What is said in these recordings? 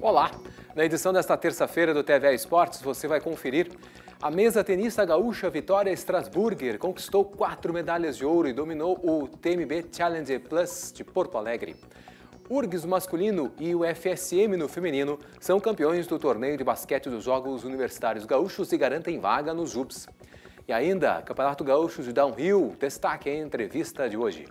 Olá! Na edição desta terça-feira do TVA Esportes, você vai conferir. A mesa tenista gaúcha Vitória Strasburger conquistou quatro medalhas de ouro e dominou o TMB Challenger Plus de Porto Alegre. URGS no masculino e o FSM no feminino são campeões do torneio de basquete dos Jogos Universitários Gaúchos e garantem vaga nos UBS. E ainda, Campeonato Gaúcho de Downhill, destaque em entrevista de hoje.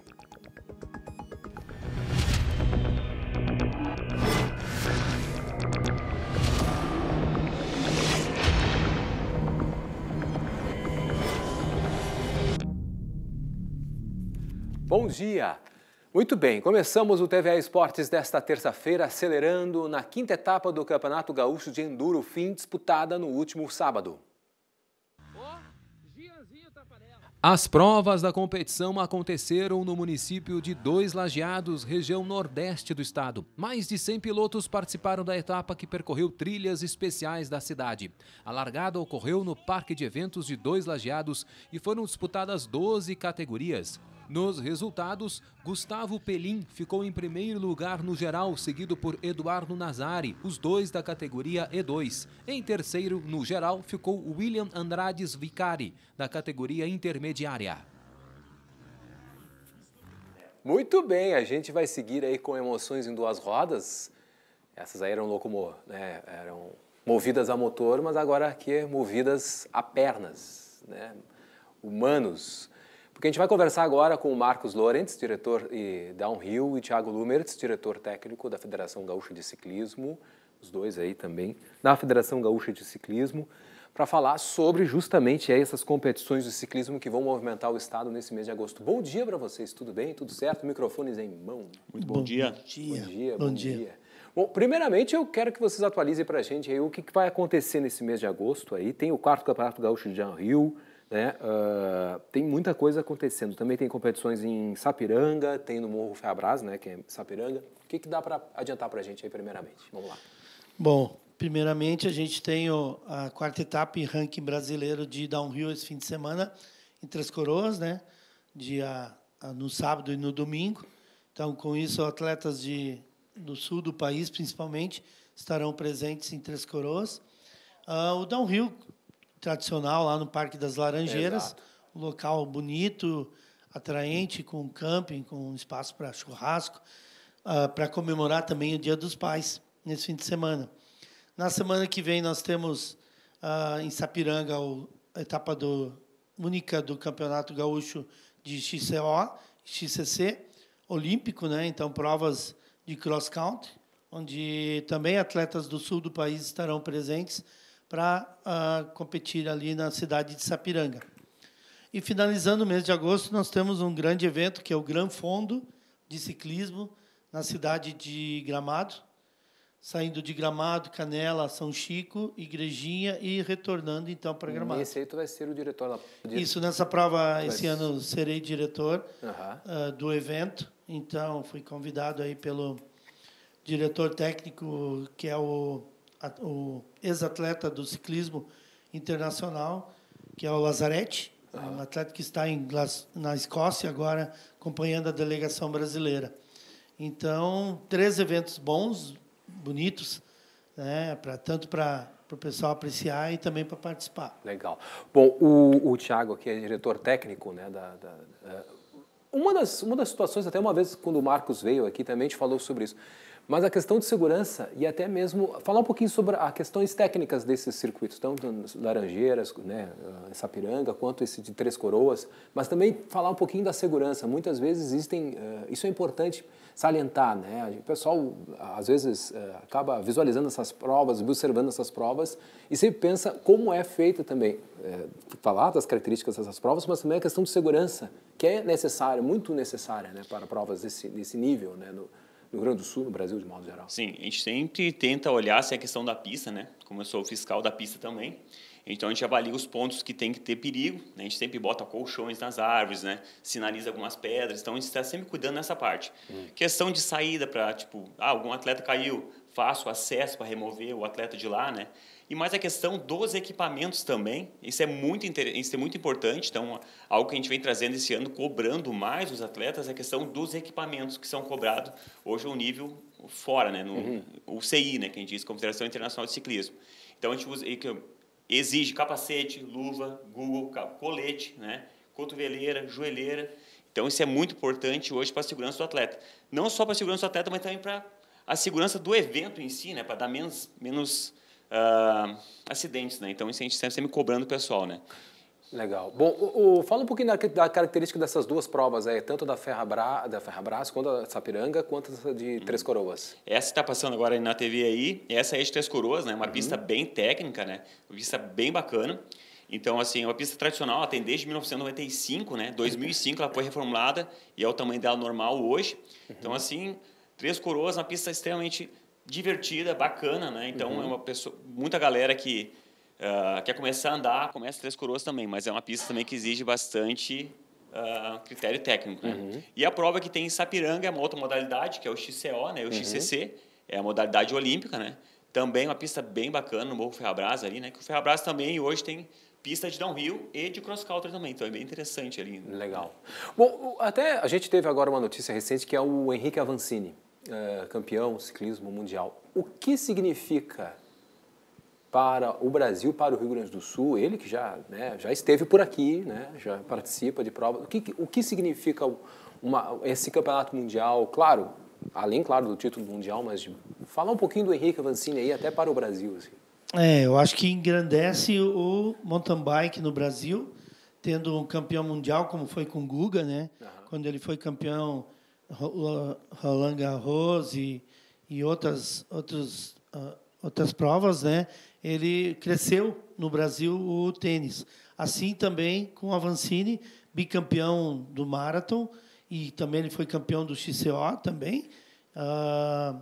Bom dia! Muito bem, começamos o TVA Esportes desta terça-feira, acelerando na quinta etapa do Campeonato Gaúcho de Enduro Fim, disputada no último sábado. As provas da competição aconteceram no município de Dois Lajeados, região nordeste do estado. Mais de 100 pilotos participaram da etapa que percorreu trilhas especiais da cidade. A largada ocorreu no Parque de Eventos de Dois Lajeados e foram disputadas 12 categorias. Nos resultados, Gustavo Pelim ficou em primeiro lugar no geral, seguido por Eduardo Nazari, os dois da categoria E2. Em terceiro, no geral, ficou William Andrades Vicari, da categoria intermediária. Muito bem, a gente vai seguir aí com emoções em duas rodas. Essas aí eram locomo, né? Eram movidas a motor, mas agora aqui é movidas a pernas, né? Humanos. Porque a gente vai conversar agora com o Marcos Lorentz, diretor da downhill, e Thiago Lumertz, diretor técnico da Federação Gaúcha de Ciclismo, os dois aí também, da Federação Gaúcha de Ciclismo, para falar sobre justamente essas competições de ciclismo que vão movimentar o estado nesse mês de agosto. Bom dia para vocês, tudo bem? Tudo certo? Microfones em mão. Muito bom, bom dia. dia. Bom dia. Bom, bom dia. dia. Bom, primeiramente eu quero que vocês atualizem para a gente aí o que, que, vai acontecer nesse mês de agosto aí. Tem o quarto Campeonato Gaúcho de Downhill, né? Uh, tem muita coisa acontecendo. Também tem competições em Sapiranga, tem no Morro Feabras, né, que é Sapiranga. O que, que dá para adiantar para a gente aí, primeiramente? Vamos lá. Bom, primeiramente, a gente tem o, a quarta etapa em ranking brasileiro de downhill esse fim de semana, em Três Coroas, né? Dia, ah, no sábado e no domingo. Então, com isso, atletas de, do sul do país, principalmente, estarão presentes em Três Coroas. Uh, o downhill tradicional lá no Parque das Laranjeiras. Exato. Um local bonito, atraente, com camping, com espaço para churrasco, uh, ah, para comemorar também o Dia dos Pais, nesse fim de semana. Na semana que vem nós temos uh, em Sapiranga o, a etapa do, única do Campeonato Gaúcho de XCO, XCC, olímpico, né? então provas de cross-country, onde também atletas do sul do país estarão presentes, para uh, ah, competir ali na cidade de Sapiranga. E finalizando o mês de agosto, nós temos um grande evento que é o Gran Fondo de Ciclismo na cidade de Gramado, saindo de Gramado, Canela, São Chico, Igrejinha e retornando então para Gramado. Esse aí tu vai ser o diretor da dire... Isso, nessa prova tu esse vai... ano serei diretor uhum. uh, do evento, então fui convidado aí pelo diretor técnico que é o o ex-atleta do ciclismo internacional, que é o Lazarete, um atleta que está em, na Escócia agora, acompanhando a delegação brasileira. Então, três eventos bons, bonitos, né, pra, tanto para o pessoal apreciar e também para participar. Legal. Bom, o, o Thiago, que é diretor técnico né, da, da, da uma das, uma das situações, até uma vez quando o Marcos veio aqui também, a gente falou sobre isso. Mas a questão de segurança e até mesmo falar um pouquinho sobre as questões técnicas desses circuitos, tanto Laranjeiras, né, ah, Sapiranga, quanto esse de Três Coroas, mas também falar um pouquinho da segurança. Muitas vezes existem, ah, isso é importante salientar, né? O pessoal às vezes ah, acaba visualizando essas provas, observando essas provas e sempre pensa como é feita também, eh, falar das características dessas provas, mas também a questão de segurança, que é necessária, muito necessária, né, para provas desse, desse nível, né? No, no Rio Grande do Sul, no Brasil de modo geral? Sim, a gente sempre tenta olhar se é a questão da pista, né? Como eu sou fiscal da pista também. Então a gente avalia os pontos que tem que ter perigo, né? a gente sempre bota colchões nas árvores, né? sinaliza algumas pedras, então a gente está sempre cuidando nessa parte. Hum. Questão de saída para, tipo, ah, algum atleta caiu, faço acesso para remover o atleta de lá, né? E mais a questão dos equipamentos também, isso é muito, isso é muito importante, então algo que a gente vem trazendo esse ano, cobrando mais os atletas, é a questão dos equipamentos que são cobrados hoje um nível fora, né? No uhum. UCI, né? Que a gente diz, Confederação Internacional de Ciclismo. Então a gente usa exige capacete, luva, Google, colete, né? cotoveleira, joelheira. Então isso é muito importante hoje para a segurança do atleta. Não só para a segurança do atleta, mas também para a segurança do evento em si, né? para dar menos, menos uh, acidentes. Né? Então isso a gente sempre, tá sempre cobrando o pessoal. Né? Legal. Bom, o, o, fala um pouquinho da, da, característica dessas duas provas, é, tanto da, Ferrabra, da quanto da Sapiranga, quanto de uhum. Três Coroas. Essa está passando agora na TV aí, essa é de Três Coroas, né? Uma uhum. pista bem técnica, né? Uma pista bem bacana. Então, assim, é uma pista tradicional, ela tem desde 1995, né? 2005 ela foi reformulada e é o tamanho dela normal hoje. Uhum. Então, assim, Três Coroas, uma pista extremamente divertida, bacana, né? Então, uhum. é uma pessoa, muita galera que Uh, quer começar a andar, começa Três Coroas também, mas é uma pista também que exige bastante uh, critério técnico. Né? Uhum. E a prova que tem em Sapiranga é uma outra modalidade, que é o XCO, né? o uhum. XCC, é a modalidade olímpica, né? Também uma pista bem bacana no Morro Ferrabras ali, né? Que o Ferrabras também hoje tem pista de downhill e de cross country também, então é bem interessante ali. Né? Legal. Bom, até a gente teve agora uma notícia recente que é o Henrique Avancini, eh, campeão ciclismo mundial. O que significa para o Brasil, para o Rio Grande do Sul, ele que já, né, já esteve por aqui, né, já participa de provas. O que, o que significa uma, esse campeonato mundial? Claro, além, claro, do título mundial, mas de, falar um pouquinho do Henrique Avancini aí, até para o Brasil. Assim. É, eu acho que engrandece o mountain bike no Brasil, tendo um campeão mundial, como foi com o Guga, né? Uhum. Quando ele foi campeão Roland Garros e, e outras, outros uh, outras provas, né, ele cresceu no Brasil o tênis. Assim também com a Vancini, bicampeão do Marathon, e também ele foi campeão do XCO também. Uh,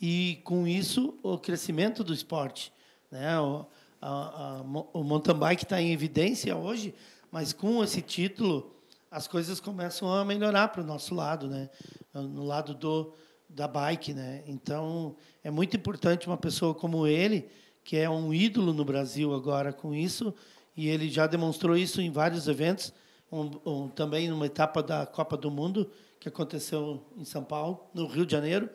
e com isso, o crescimento do esporte. Né? O, a, a, o mountain bike está em evidência hoje, mas com esse título, as coisas começam a melhorar para o nosso lado, né? no lado do, da bike, né? Então é muito importante uma pessoa como ele, que é um ídolo no Brasil agora com isso, e ele já demonstrou isso em vários eventos, um, um, também numa etapa da Copa do Mundo que aconteceu em São Paulo, no Rio de Janeiro.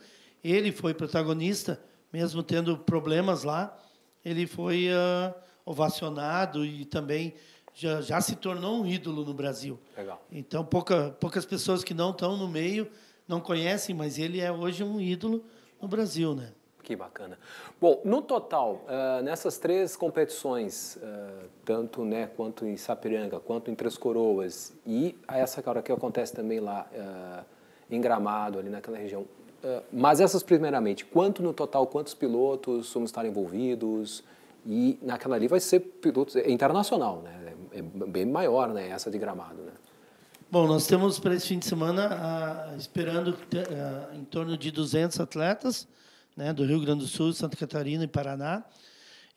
Ele foi protagonista, mesmo tendo problemas lá, ele foi uh, ovacionado e também já, já se tornou um ídolo no Brasil. Legal. Então pouca, poucas pessoas que não estão no meio não conhecem, mas ele é hoje um ídolo no Brasil, né? Que bacana. Bom, no total, uh, nessas três competições, uh, tanto né, quanto em Sapiranga, quanto em Três Coroas, e essa cara que acontece também lá uh, em Gramado, ali naquela região, mas essas primeiramente, quanto no total, quantos pilotos vamos estar envolvidos? E naquela ali vai ser pilotos é internacional, né? É bem maior, né? Essa de Gramado, né? Bom, nós temos para esse fim de semana ah, esperando ah, em torno de 200 atletas né, do Rio Grande do Sul, Santa Catarina e Paraná.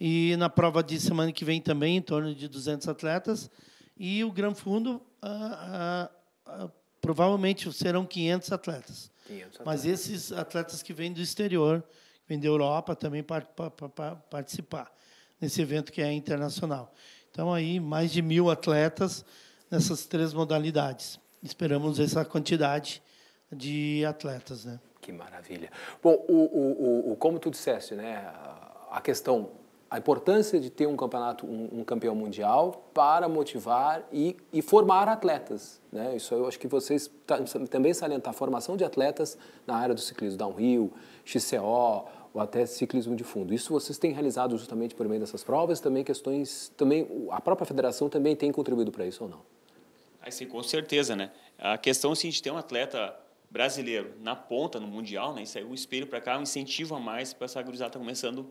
E na prova de semana que vem também, em torno de 200 atletas. E o Gran Fundo, ah, provavelmente serão 500 atletas. 500 atletas. Mas esses atletas que vêm do exterior, que vêm da Europa, também para, para, para participar nesse evento que é internacional. Então, aí, mais de mil atletas nessas três modalidades. Esperamos essa quantidade de atletas, né? Que maravilha. Bom, o, o, o, como tu disseste, né, a questão, a importância de ter um campeonato, um, um campeão mundial para motivar e, e, formar atletas, né? Isso eu acho que vocês também salientar a formação de atletas na área do ciclismo downhill, XCO, ou até ciclismo de fundo. Isso vocês têm realizado justamente por meio dessas provas, também questões, também a própria federação também tem contribuído para isso ou não? aí sim, com certeza, né? A questão é se a gente tem um atleta brasileiro na ponta no mundial, né? Isso aí é um espelho para cá, um incentivo a mais para essa gurizada começando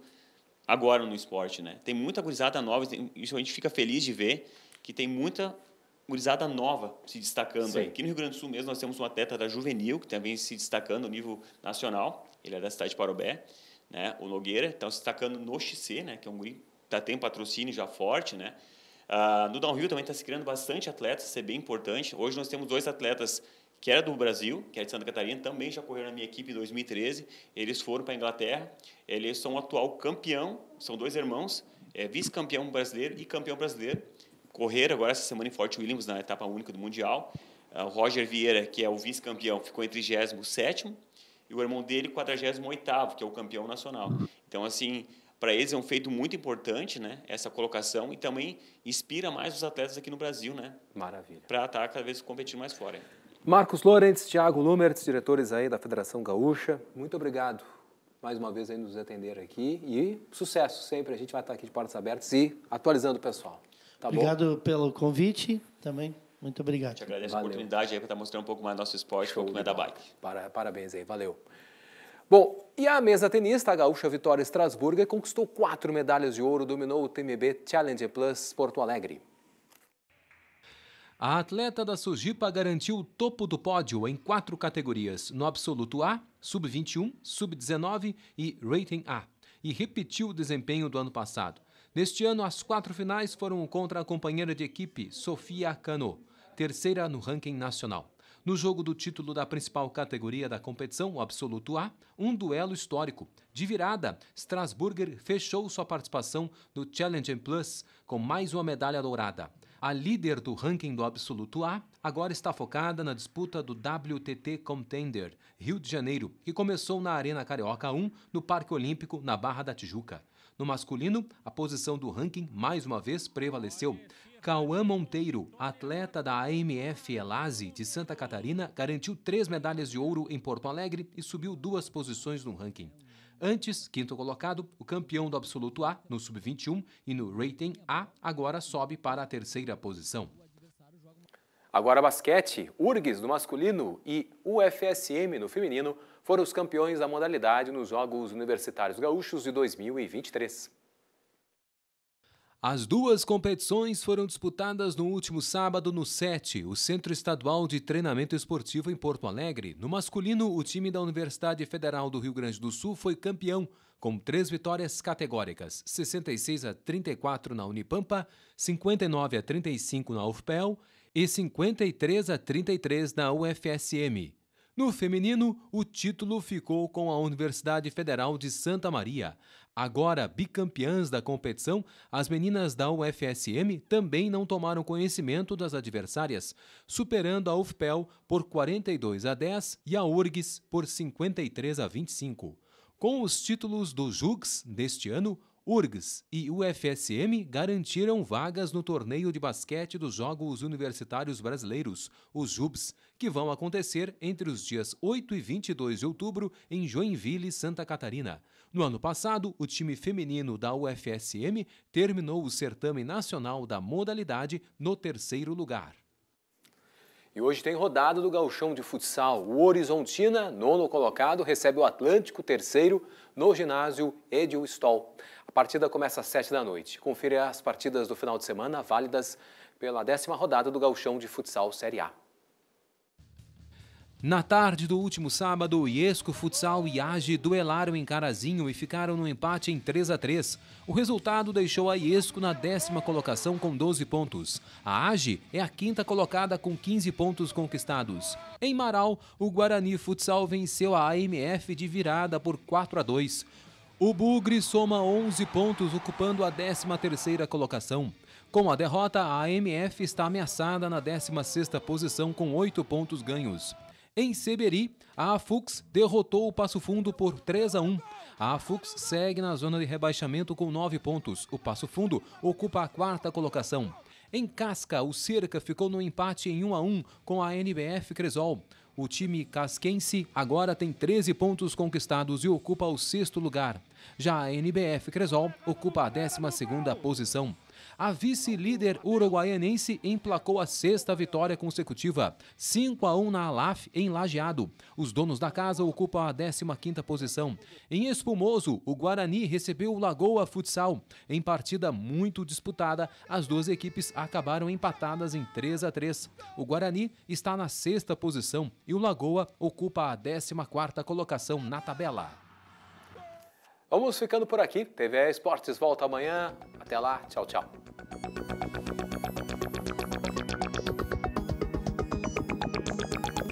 agora no esporte, né? Tem muita gurizada nova, isso a gente fica feliz de ver que tem muita gurizada nova se destacando. Aqui no Rio Grande do Sul mesmo nós temos um atleta da juvenil que também se destacando no nível nacional. Ele é da cidade de Parobé, né? O Nogueira, está se destacando no XC, né? Que é um guri tá tem patrocínio já forte, né? Ah, no downhill também está se criando bastante atletas, isso é bem importante. Hoje nós temos dois atletas que era do Brasil, que era é de Santa Catarina, também já correram na minha equipe em 2013. Eles foram para a Inglaterra. Eles são o atual campeão, são dois irmãos, é, vice-campeão brasileiro e campeão brasileiro. Correram agora essa semana em Fort Williams, na etapa única do Mundial. Ah, o Roger Vieira, que é o vice-campeão, ficou em 37 e o irmão dele, 48 que é o campeão nacional. Então, assim, para eles é um feito muito importante, né? Essa colocação e também inspira mais os atletas aqui no Brasil, né? Maravilha. Para estar tá cada vez competindo mais fora. Marcos Lourenço, Thiago Lumertz, diretores aí da Federação Gaúcha, muito obrigado mais uma vez aí nos atender aqui e sucesso sempre. A gente vai estar aqui de portas abertas e atualizando o pessoal. Tá obrigado bom? pelo convite também. Muito obrigado. Te agradeço valeu. a oportunidade aí para estar tá mostrando um pouco mais nosso esporte, Show um pouco mais da bike. Para, parabéns aí, valeu. Bom, e a mesa tenista, a gaúcha Vitória Estrasburga, conquistou quatro medalhas de ouro, dominou o TMB Challenger Plus Porto Alegre. A atleta da Sujipa garantiu o topo do pódio em quatro categorias: no absoluto A, sub-21, sub-19 e rating A, e repetiu o desempenho do ano passado. Neste ano, as quatro finais foram contra a companheira de equipe, Sofia Cano, terceira no ranking nacional. No jogo do título da principal categoria da competição, o Absoluto A, um duelo histórico. De virada, Strasburger fechou sua participação no Challenge Plus com mais uma medalha dourada. A líder do ranking do Absoluto A agora está focada na disputa do WTT Contender Rio de Janeiro, que começou na Arena Carioca 1, no Parque Olímpico, na Barra da Tijuca. No masculino, a posição do ranking mais uma vez prevaleceu. Cauã Monteiro, atleta da AMF Elase de Santa Catarina, garantiu três medalhas de ouro em Porto Alegre e subiu duas posições no ranking. Antes, quinto colocado, o campeão do absoluto A no sub-21 e no rating A agora sobe para a terceira posição. Agora basquete, URGS no masculino e UFSM no feminino foram os campeões da modalidade nos Jogos Universitários Gaúchos de 2023. As duas competições foram disputadas no último sábado no SET, o Centro Estadual de Treinamento Esportivo em Porto Alegre. No masculino, o time da Universidade Federal do Rio Grande do Sul foi campeão, com três vitórias categóricas: 66 a 34 na Unipampa, 59 a 35 na UFPEL e 53 a 33 na UFSM. No feminino, o título ficou com a Universidade Federal de Santa Maria. Agora bicampeãs da competição, as meninas da UFSM também não tomaram conhecimento das adversárias, superando a UFPEL por 42 a 10 e a URGS por 53 a 25. Com os títulos do JUGS deste ano, URGS e UFSM garantiram vagas no torneio de basquete dos Jogos Universitários Brasileiros, os JUBs, que vão acontecer entre os dias 8 e 22 de outubro em Joinville, Santa Catarina. No ano passado, o time feminino da UFSM terminou o certame nacional da modalidade no terceiro lugar. E hoje tem rodada do gauchão de futsal. O Horizontina, nono colocado, recebe o Atlântico, terceiro, no ginásio Edil Stoll. A partida começa às sete da noite. Confira as partidas do final de semana válidas pela décima rodada do gauchão de futsal Série A. Na tarde do último sábado, o Iesco Futsal e Age duelaram em Carazinho e ficaram no empate em 3 a 3. O resultado deixou a Iesco na décima colocação com 12 pontos. A Age é a quinta colocada com 15 pontos conquistados. Em Marau, o Guarani Futsal venceu a AMF de virada por 4 a 2. O Bugre soma 11 pontos, ocupando a 13ª colocação. Com a derrota, a AMF está ameaçada na 16ª posição com 8 pontos ganhos. Em Seberi, a Afux derrotou o Passo Fundo por 3 a 1. A Afux segue na zona de rebaixamento com 9 pontos. O Passo Fundo ocupa a quarta colocação. Em Casca, o Cerca ficou no empate em 1 a 1 com a NBF Cresol. O time casquense agora tem 13 pontos conquistados e ocupa o sexto lugar. Já a NBF Cresol ocupa a 12ª posição. A vice-líder uruguaianense emplacou a sexta vitória consecutiva, 5 a 1 na Alaf em Lajeado. Os donos da casa ocupam a 15ª posição. Em Espumoso, o Guarani recebeu o Lagoa Futsal. Em partida muito disputada, as duas equipes acabaram empatadas em 3 a 3. O Guarani está na sexta posição e o Lagoa ocupa a 14ª colocação na tabela. Vamos ficando por aqui. TV Esportes volta amanhã. Até lá. Tchau, tchau.